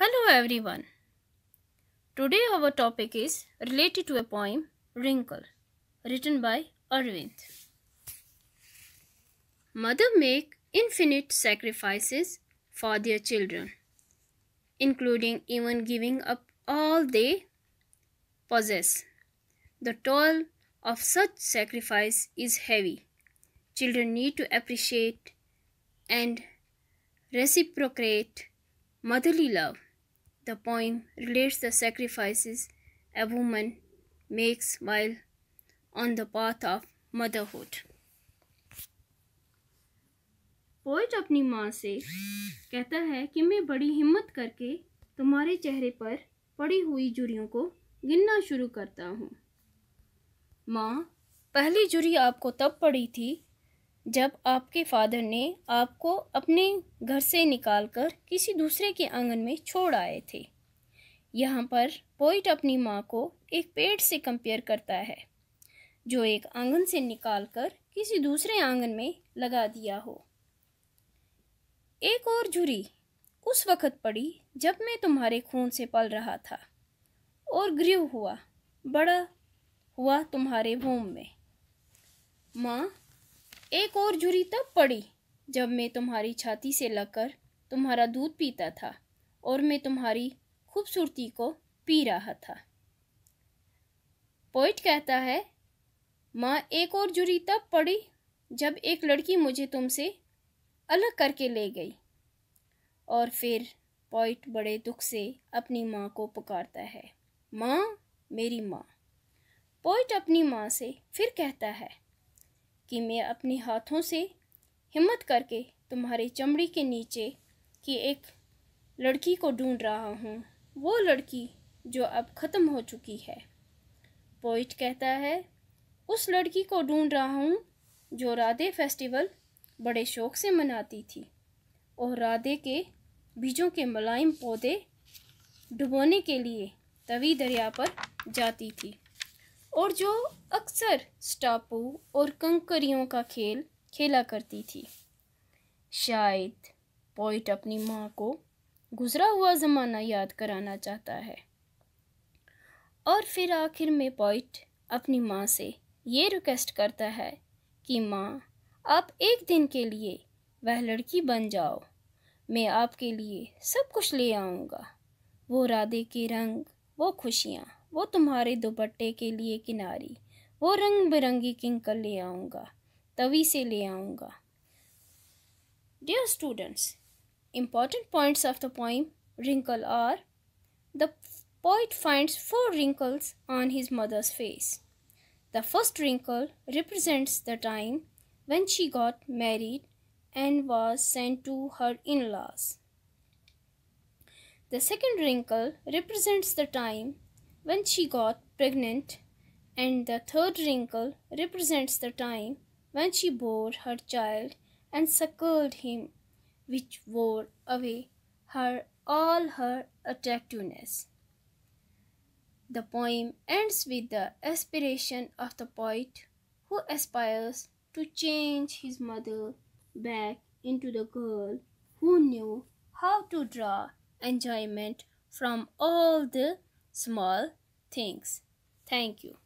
Hello everyone. Today our topic is related to a poem, Wrinkle, written by Arvind. Mother make infinite sacrifices for their children, including even giving up all they possess. The toll of such sacrifice is heavy. Children need to appreciate and reciprocate motherly love. The poem relates the sacrifices a woman makes while on the path of motherhood. Poet अपनी माँ से कहता है कि मैं बड़ी हिम्मत करके तुम्हारे चेहरे पर पड़ी हुई जुरियों को गिनना शुरू करता हूँ माँ पहली जुरी आपको तब पड़ी थी जब आपके फादर ने आपको अपने घर से निकालकर किसी दूसरे के आंगन में छोड़ आए थे यहाँ पर पोइट अपनी माँ को एक पेड़ से कंपेयर करता है जो एक आंगन से निकालकर किसी दूसरे आंगन में लगा दिया हो एक और झुरी उस वक़्त पड़ी जब मैं तुम्हारे खून से पल रहा था और ग्रीव हुआ बड़ा हुआ तुम्हारे भूम में माँ एक और झुरी तब पड़ी जब मैं तुम्हारी छाती से लगकर तुम्हारा दूध पीता था और मैं तुम्हारी खूबसूरती को पी रहा था पोइट कहता है माँ एक और जुरी तब पड़ी जब एक लड़की मुझे तुमसे अलग करके ले गई और फिर पोइट बड़े दुख से अपनी माँ को पुकारता है माँ मेरी माँ पोइट अपनी माँ से फिर कहता है कि मैं अपने हाथों से हिम्मत करके तुम्हारे चमड़ी के नीचे की एक लड़की को ढूंढ रहा हूँ वो लड़की जो अब ख़त्म हो चुकी है पोइट कहता है उस लड़की को ढूंढ रहा हूँ जो राधे फेस्टिवल बड़े शौक से मनाती थी और राधे के बीजों के मुलायम पौधे डुबोने के लिए तवी दरिया पर जाती थी और जो अक्सर स्टापू और कंकरियों का खेल खेला करती थी शायद पॉइट अपनी माँ को गुजरा हुआ ज़माना याद कराना चाहता है और फिर आखिर में पॉइट अपनी माँ से ये रिक्वेस्ट करता है कि माँ आप एक दिन के लिए वह लड़की बन जाओ मैं आपके लिए सब कुछ ले आऊँगा वो राधे के रंग वो खुशियाँ वो तुम्हारे दुपट्टे के लिए किनारी वो रंग बिरंगी किंकल ले आऊँगा तवी से ले आऊँगा dear students important points of the poem wrinkle are the poet finds four wrinkles on his mother's face the first wrinkle represents the time when she got married and was sent to her in laws the second wrinkle represents the time when she got pregnant, and the third wrinkle represents the time when she bore her child and suckled him, which wore away her all her attractiveness. The poem ends with the aspiration of the poet who aspires to change his mother back into the girl who knew how to draw enjoyment from all the small things. Thank you.